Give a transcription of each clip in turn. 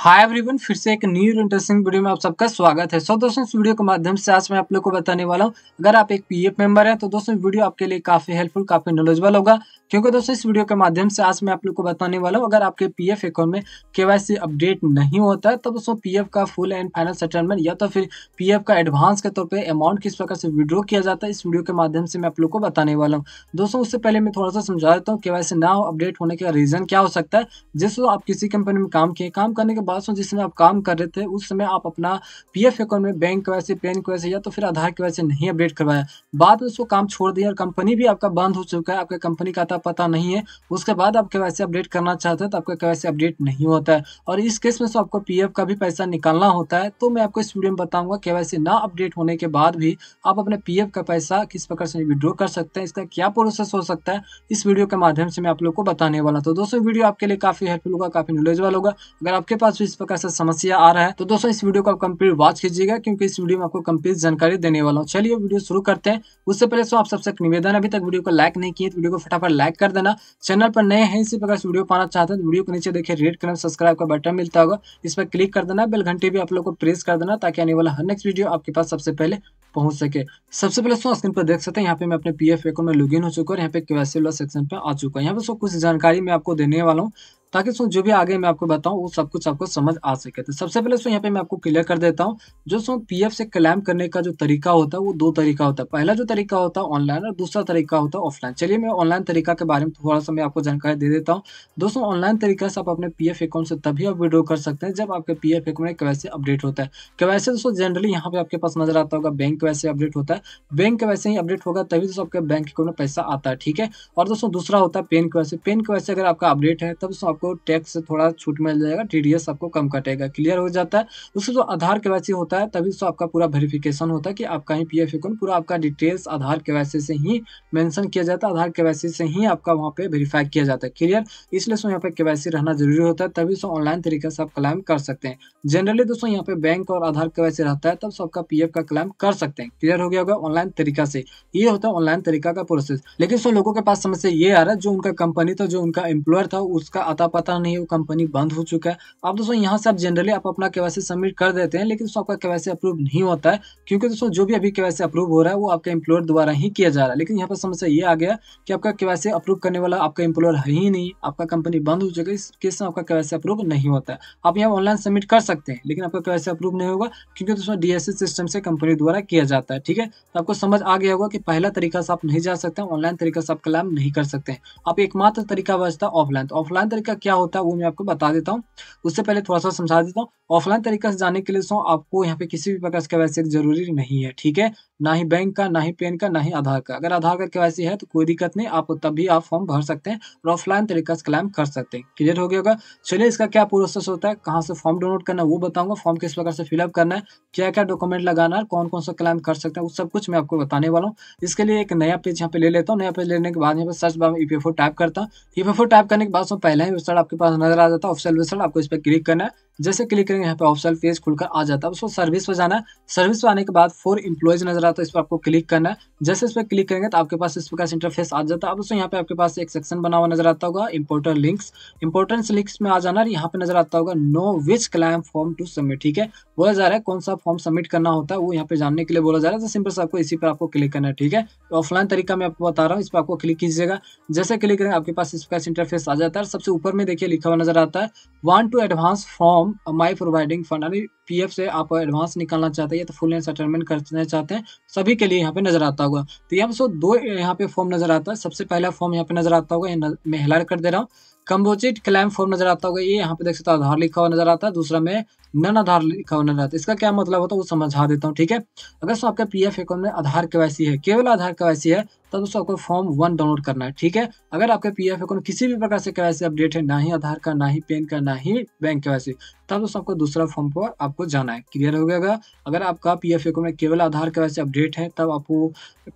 hi everyone फिर से एक न्यू इंटरेस्टिंग वीडियो में आप सबका स्वागत है सो so, दोस्तों इस वीडियो के माध्यम से आज मैं आप लोग को बताने वाला हूं अगर आप एक पीएफ मेंबर हैं तो दोस्तों वीडियो आपके लिए काफी हेल्पफुल काफी नॉलेजबल होगा क्योंकि दोस्तों इस वीडियो के माध्यम से आज मैं आप लोग को बताने वाला हूँ अगर आपके पी अकाउंट में के अपडेट नहीं होता है तो दोस्तों पी एफ का फुल एंड फाइनल सेटलमेंट या तो फिर पी एफ का एडवांस के तौर पर अमाउंट किस प्रकार से विड्रॉ किया जाता है इस वीडियो के माध्यम से मैं आप लोग को बताने वाला हूँ दोस्तों उससे पहले मैं थोड़ा सा समझा देता हूँ के ना अपडेट होने का रीजन क्या हो सकता है जिसको आप किसी कंपनी में काम किए काम करने के बात सुन जिस समय आप काम कर रहे थे उस समय आप अपना पी एफ अकाउंट में बैंक के वैसे पेन के वैसे या तो फिर आधार के वैसे नहीं अपडेट करवाया बाद में उसको काम छोड़ दिया और कंपनी भी आपका बंद हो चुका है आपके कंपनी का था तो पता नहीं है उसके बाद आप के वैसे अपडेट करना चाहते हैं तो आपका के वैसे अपडेट नहीं होता है और इस केस में तो आपको पी का भी पैसा निकालना होता है तो मैं आपको इस वीडियो में बताऊंगा के वैसे ना अपडेट होने के बाद भी आप अपने पी का पैसा किस प्रकार से विड्रॉ कर सकते हैं इसका क्या प्रोसेस हो सकता है इस वीडियो के माध्यम से मैं आप लोग को बताने वाला तो दोस्तों वीडियो आपके लिए काफी हेल्पफुल होगा काफी नॉलेज वाला होगा अगर आपके पास दोस्तों इस प्रकार से समस्या आ रहा है तो दोस्तों इस वीडियो को आप कंप्लीट वॉच कीजिएगा क्योंकि इस वीडियो में आपको कंप्लीट जानकारी देने वाला हूँ चलिए वीडियो शुरू करते हैं उससे पहले दोस्तों आप सबसे निवेदन अभी तक वीडियो को लाइक नहीं किए तो वीडियो को फटाफट लाइक कर देना चैनल पर नए हैं इसी प्रकार से वीडियो पाना चाहते हैं तो वीडियो को नीचे देखिए रेड कलर सब्सक्राइब का बटन मिलता होगा इस पर क्लिक कर देना बेल घंटे भी आप लोग को प्रेस कर देना ताकि आने वाला हर नेक्स्ट वीडियो आपके पास सबसे पहले पहुंच सके सबसे पहले सो स्क्रीन पर देख सकते हैं यहाँ पे मैं अपने पीएफ अकाउंट में लॉगिन हो चुका है यहाँ पे केवासी वाला सेक्शन पे आ चुका है यहाँ पे सो कुछ जानकारी मैं आपको देने वाला हूँ ताकि सो जो भी आगे मैं आपको बताऊं वो सब कुछ आपको समझ आ सके तो सबसे पहले सो यहाँ पे मैं आपको क्लियर कर देता हूँ जो सो पीएफ से क्लेम करने का जो तरीका होता है वो दो तरीका होता है पहला जो तरीका होता है ऑनलाइन और दूसरा तरीका होता है ऑफलाइन चलिए मैं ऑनलाइन तरीका के बारे में थोड़ा सा मैं आपको जानकारी दे देता हूँ दोस्तों ऑनलाइन तरीका से आप अपने पी अकाउंट से तभी आप विड्रो कर सकते हैं जब आपके पी अकाउंट में कैसे अपडेट होता है कैसे दोस्तों जनरली यहाँ पे आपके पास नजर आता होगा बैंक वैसे अपडेट होता है बैंक वैसे ही अपडेट होगा तभी दोस्तों आपके बैंक अकाउंट में पैसा आता है ठीक है और दोस्तों दूसरा होता है पेन वैसे पेन वैसे अगर आपका अपडेट है तब दोस्तों आपको टैक्स थोड़ा छूट मिल जाएगा टीडीएस आपको कम कटेगा क्लियर हो जाता है उससे जो आधार के वैसे होता है तभी तो आपका पूरा वेरिफिकेशन होता है कि आपका ही पी एफ अकाउंट पूरा आपका डिटेल्स आधार के वैसे से ही मैंसन किया जाता है आधार के वैसे से ही आपका वहाँ पे वेरीफाई किया जाता है क्लियर इसलिए दोस्तों यहाँ पे केवाईसी रहना जरूरी होता है तभी दोस्तों ऑनलाइन तरीके से आप क्लाइम कर सकते हैं जनरली दोस्तों यहाँ पे बैंक और आधार के वैसे रहता है तब सबका पीएफ का क्लाइम कर सकते हैं क्लियर हो गया होगा ऑनलाइन तरीका से ये होता है ऑनलाइन तरीका का प्रोसेस लेकिन सो लोगों के पास समस्या ये आ रहा है जो उनका कंपनी था जो उनका एम्प्लॉयर था उसका आता पता नहीं वो कंपनी बंद हो चुका है आप दोस्तों यहाँ से आप जनरली आप अपना केवासी सबमिट कर देते हैं लेकिन दोस्तों आपका केवासी अप्रूव नहीं होता है क्योंकि दोस्तों जो भी अभी केवासी अप्रूव हो रहा है वो आपके एम्प्लॉयर द्वारा ही किया जा रहा है लेकिन यहाँ पर समस्या ये आ गया कि आपका केवासी अप्रूव करने वाला आपका एम्प्लॉयर है ही नहीं आपका कंपनी बंद हो चुका है इस केस में आपका केवासी अप्रूव नहीं होता है आप यहाँ ऑनलाइन सबमिट कर सकते हैं लेकिन आपका केवासी अप्रूव नहीं होगा क्योंकि दोस्तों डीएससी सिस्टम से कंपनी द्वारा किया जाता है ठीक है तो आपको समझ आ गया होगा कि पहला तरीका से आप नहीं जा सकते ऑनलाइन तरीका से आप क्लेम नहीं कर सकते आप एकमात्र तरीका बचता ऑफलाइन तो ऑफलाइन तरीका क्या होता है वो मैं आपको बता देता हूँ उससे पहले थोड़ा सा समझा देता हूँ ऑफलाइन तरीका से जाने के लिए सो आपको यहाँ पे किसी भी प्रकार का वैसे जरूरी नहीं है ठीक है ना ही बैंक का ना ही पेन का ना ही आधार का अगर आधार का के है तो कोई दिक्कत नहीं आप तब भी आप फॉर्म भर सकते हैं और ऑफलाइन तरीका से क्लाइम कर सकते हैं क्लियर हो गया होगा चलिए इसका क्या प्रोसेस होता है कहाँ से फॉर्म डाउनलोड करना है वो बताऊंगा फॉर्म किस प्रकार से फिलअप करना है क्या क्या डॉक्यूमेंट लगाना है कौन कौन सा क्लाइम कर सकते हैं वो सब कुछ मैं आपको बताने वाला हूँ इसके लिए एक नया पेज यहाँ पे ले लेता हूँ नया पेज लेने के बाद यहाँ पर सर्च बार में ई e टाइप करता हूँ ई e टाइप करने के बाद पहले ही वेबसाइट आपके पास नजर आ जाता है ऑफिशियल वेबसाइट आपको इस पर क्लिक करना है जैसे क्लिक करेंगे यहाँ पे ऑफिसल पेज खुलकर आ जाता है उसको सर्विस पर जाना है सर्विस पर आने के बाद फोर इंप्लॉयज नजर आता है इस पर आपको क्लिक करना है जैसे इस पर क्लिक करेंगे तो आपके पास इस प्रकार से इंटरफेस आ जाता है अब उसको यहाँ पे आपके पास एक सेक्शन बना हुआ नजर आता होगा इंपोर्टेंट लिंक्स इंपोर्टेंट लिंक्स में आ जाना यहाँ पे नजर आता होगा know which claim form to submit ठीक है बोला जा रहा है कौन सा फॉर्म सबमिट करना होता है वो यहाँ पे जानने के लिए बोला जा रहा है तो सिंपल से आपको इसी पर आपको क्लिक करना है ठीक है ऑफलाइन तो तरीका मैं आपको बता रहा हूँ इस पर आपको क्लिक कीजिएगा जैसे क्लिक करेंगे आपके पास इस प्रकार से इंटरफेस आ जाता है सबसे ऊपर में देखिए लिखा हुआ नजर आता है want to advance form my providing fund यानी पी से आप एडवांस निकालना चाहते हैं या तो फुल एंड सेटलमेंट करना चाहते हैं सभी के लिए यहाँ पे नजर आता होगा तो यहाँ पे सो दो यहाँ पे फॉर्म नजर आता है सबसे पहला फॉर्म यहाँ पे नजर आता होगा मैं हिलार कर दे रहा हूँ कंपोजिट क्लाइम फॉर्म नजर आता होगा ये यहाँ पे देख सकते हो आधार लिखा हुआ नजर आता है दूसरा में नन आधार लिखा होना चाहते इसका क्या मतलब होता है वो समझा देता हूँ ठीक है अगर सो आपके पी एफ अकाउंट में आधार केवाईसी है केवल आधार केवाईसी है तो दोस्तों आपको फॉर्म वन डाउनलोड करना है ठीक है अगर आपके पी एफ अकाउंट किसी भी प्रकार से केवाईसी अपडेट है ना ही आधार का ना ही पेन का ना ही बैंक के केवाईसी तब दोस्तों आपको दूसरा फॉर्म पर आपको जाना है क्लियर हो गया अगर आपका पी एफ अकाउंट में केवल आधार केवाईसी अपडेट है तब आपको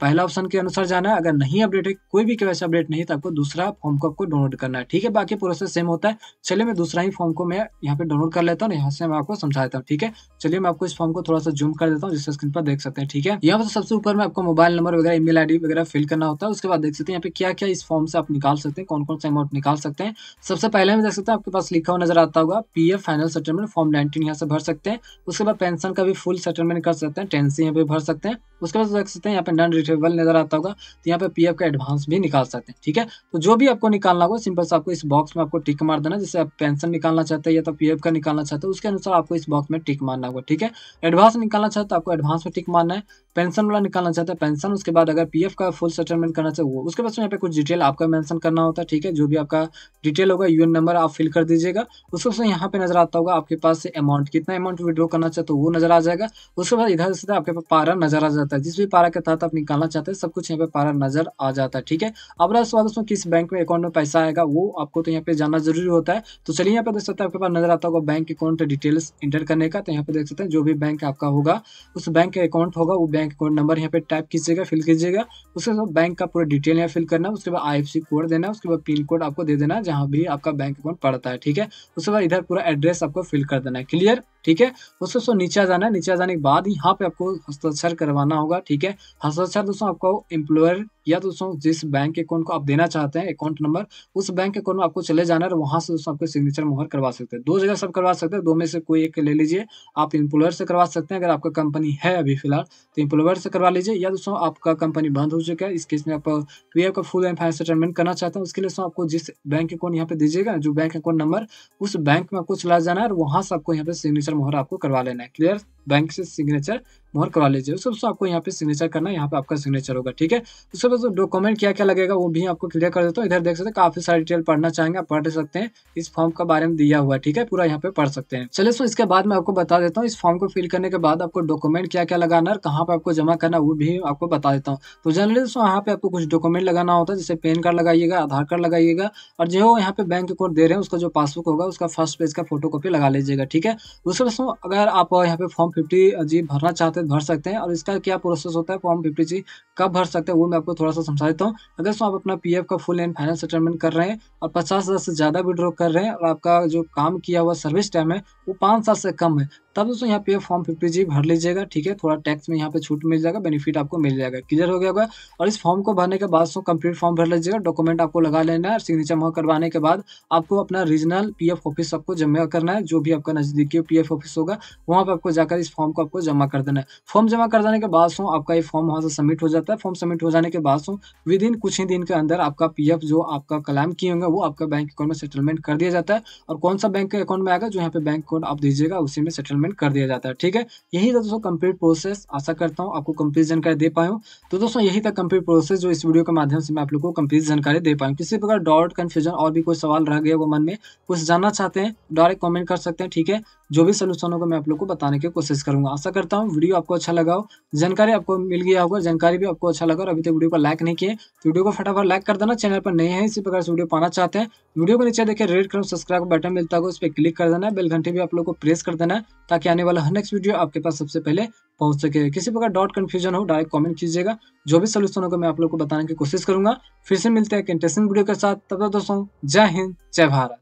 पहला ऑप्शन के अनुसार जाना है अगर नहीं अपडेट है कोई भी केवाईसी अपडेट नहीं तो आपको दूसरा फॉर्म को आपको डाउनलोड करना है ठीक है बाकी प्रोसेस सेम होता है चलिए मैं दूसरा ही फॉर्म को मैं यहाँ पे डाउनलोड कर लेता हूँ यहाँ से मैं आपको आपको समझा देता हूँ ठीक है चलिए मैं आपको इस फॉर्म को थोड़ा सा जूम कर देता हूँ जिससे स्क्रीन पर देख सकते हैं ठीक है यहाँ पर सबसे ऊपर में आपको मोबाइल नंबर वगैरह ईमेल आईडी वगैरह फिल करना होता है उसके बाद देख सकते हैं यहाँ पे क्या क्या इस फॉर्म से आप निकाल सकते हैं कौन कौन सा अमाउंट निकाल सकते हैं सबसे पहले हम देख सकते हैं आपके पास लिखा हुआ नजर आता होगा P final settlement form nineteen यहाँ से भर सकते हैं उसके बाद पेंशन का भी फुल सेटलमेंट कर सकते हैं टेंसी यहाँ पे भर सकते हैं उसके बाद देख सकते हैं यहाँ पे नॉन रिटेबल नजर आता होगा तो यहाँ पे पी का एडवांस भी निकाल सकते हैं ठीक है तो जो भी आपको निकालना होगा सिंपल से आपको इस बॉक्स में आपको टिक मार देना जैसे आप पेंशन निकालना चाहते हैं या तो पी का निकालना चाहते हैं उसके अनुसार आपको इस बॉक्स में टिक मारना होगा ठीक है एडवांस निकालना चाहते तो आपको एडवांस में टिक मारना है पेंशन वाला निकालना चाहते हैं पेंशन उसके बाद अगर पीएफ का फुल सेटलमेंट करना चाहिए वो उसके बाद तो यहाँ पे कुछ डिटेल आपका मेंशन करना होता है ठीक है जो भी आपका डिटेल होगा यूएन नंबर आप फिल कर दीजिएगा उसके बाद तो यहाँ पे नजर आता होगा आपके पास अमाउंट कितना अमाउंट विड्रॉ करना चाहते हो तो वो नजर आ जाएगा उसके बाद इधर से आपके पास पारा नजर आ जाता है जिस भी पारा के तहत आप निकालना चाहते हैं सब कुछ यहाँ पे पारा नजर आ जाता है ठीक है अब उसके बाद उसमें किस बैंक में अकाउंट में पैसा आएगा वो आपको तो यहाँ पे जाना जरूरी होता है तो चलिए यहाँ पे देख सकते हैं आपके पास नजर आता होगा बैंक अकाउंट डिटेल्स इंटर करने का तो यहाँ पे देख सकते हैं जो भी बैंक आपका होगा उस बैंक का अकाउंट होगा वो बैंक अकाउंट नंबर यहाँ पे टाइप कीजिएगा फिल कीजिएगा उसके बाद बैंक का पूरा डिटेल यहाँ फिल करना उसके बाद आई कोड देना उसके बाद पिन कोड आपको दे देना जहाँ भी आपका बैंक अकाउंट पड़ता है ठीक है उसके बाद इधर पूरा एड्रेस आपको फिल कर देना है क्लियर ठीक है उसके सो नीचे जाना है नीचे जाने के बाद यहाँ पे आपको हस्ताक्षर करवाना होगा ठीक है हस्ताक्षर दोस्तों आपको एम्प्लॉयर या तो दोस्तों जिस बैंक अकाउंट को आप देना चाहते हैं अकाउंट नंबर उस बैंक अकाउंट में आपको चले जाना है वहां से दोस्तों आपको सिग्नेचर मोहर करवा सकते हैं दो जगह सब करवा सकते हैं दो में से कोई एक ले लीजिए आप इम्प्लॉयर से करवा सकते हैं अगर आपका कंपनी है अभी फिलहाल तो इम्प्लॉयर से करवा लीजिए या दोस्तों आपका कंपनी बंद हो चुका है इस केस में आप पी का फुल एंड फाइनेंस सेटलमेंट करना चाहते हैं उसके लिए दोस्तों आपको जिस बैंक अकाउंट यहाँ पे दीजिएगा जो बैंक अकाउंट नंबर उस बैंक में आपको चला जाना है और वहाँ से आपको यहाँ पे सिग्नेचर मोहर आपको करवा लेना है क्लियर बैंक से सिग्नेचर मोहर करवा लीजिए उसके दोस्तों आपको यहाँ पे सिग्नेचर करना है यहाँ पे आपका सिग्नेचर होगा ठीक है उसके बाद डॉक्यूमेंट क्या क्या लगेगा वो भी आपको क्लियर कर देता हूँ इधर देख सकते हैं काफी सारी डिटेल पढ़ना चाहेंगे आप पढ़ सकते हैं इस फॉर्म के बारे में दिया हुआ ठीक है पूरा यहाँ पे पढ़ सकते हैं चले सो इसके बाद मैं आपको बता देता हूँ इस फॉर्म को फिल करने के बाद आपको डॉक्यूमेंट क्या क्या लगाना है कहाँ पे आपको जमा करना वो भी आपको बता देता हूँ तो जनरली दोस्तों यहाँ पे आपको कुछ डॉक्यूमेंट लगाना होता है जैसे पैन कार्ड लगाइएगा आधार कार्ड लगाइएगा और जो यहाँ पे बैंक अकाउंट दे रहे हैं उसका जो पासबुक होगा उसका फर्स्ट पेज का फोटो लगा लीजिएगा ठीक है दूसरे दोस्तों अगर आप यहाँ पे फॉर्म फिफ्टी जी भरना चाहते हैं भर सकते हैं और इसका क्या प्रोसेस होता है फॉर्म फिफ्टी जी कब भर सकते हैं वो मैं आपको थोड़ा सा समझा देता हूँ अगर सो आप अपना पी का फुल एंड फाइनल सेटलमेंट कर रहे हैं और पचास हज़ार से ज़्यादा विड्रॉ कर रहे हैं और आपका जो काम किया हुआ सर्विस टाइम है वो पाँच साल से कम है तब दोस्तों यहाँ पे फॉर्म फिफ्टी जी भर लीजिएगा ठीक है थोड़ा टैक्स में यहाँ पे छूट मिल जाएगा बेनिफिट आपको मिल जाएगा क्लियर हो गया होगा और इस फॉर्म को भरने के बाद सो कंप्लीट फॉर्म भर लीजिएगा डॉक्यूमेंट आपको लगा लेना है और सिग्नेचर मोह करवाने के बाद आपको अपना रीजनल पी ऑफिस आपको जमा करना है जो भी आपका नज़दीकी पी ऑफिस होगा वहाँ पर आपको जाकर इस फॉर्म को आपको जमा कर देना है फॉर्म जमा कर जाने के बाद सो आपका ये फॉर्म वहाँ से सबमिट हो जाता है फॉर्म सबमिट हो जाने के बाद सो विद इन कुछ ही दिन के अंदर आपका पी जो आपका क्लेम किए होंगे वो आपका बैंक अकाउंट में सेटलमेंट कर दिया जाता है और कौन सा बैंक अकाउंट में आएगा जो यहाँ पे बैंक अकाउंट आप दीजिएगा उसी में सेटलमेंट कर दिया जाता है ठीक है यही था दोस्तों कंप्लीट प्रोसेस आशा करता हूँ आपको कंप्लीट जानकारी दे पाया तो दोस्तों यही था कंप्लीट प्रोसेस जो इस वीडियो के माध्यम से मैं आप लोग को कंप्लीट जानकारी दे पाऊँ किसी प्रकार डाउट कन्फ्यूजन और भी कोई सवाल रह गया वो मन में कुछ जानना चाहते हैं डायरेक्ट कॉमेंट कर सकते हैं ठीक है जो भी सोल्यूशन होगा मैं आप लोग को बताने की कोशिश करूंगा आशा करता हूँ वीडियो आपको अच्छा लगा हो जानकारी आपको मिल गया होगा जानकारी भी आपको अच्छा लगा और अभी तक वीडियो को लाइक नहीं किए तो वीडियो को फटाफट लाइक कर देना चैनल पर नए हैं इसी प्रकार से वीडियो पाना चाहते हैं वीडियो को नीचे देखिए रेड करो सब्सक्राइब बटन मिलता है उस पर क्लिक कर देना बेल घंटे भी आप लोग को प्रेस कर देना ताकि आने वाला हर नेक्स्ट वीडियो आपके पास सबसे पहले पहुंच सके किसी प्रकार डॉट कन्फ्यूजन हो डायरेक्ट कमेंट कीजिएगा जो भी सोल्यूशन होगा मैं आप लोग को बताने की कोशिश करूंगा फिर से मिलते हैं इंटरेस्टिंग वीडियो के साथ तब तक दोस्तों जय हिंद जय भारत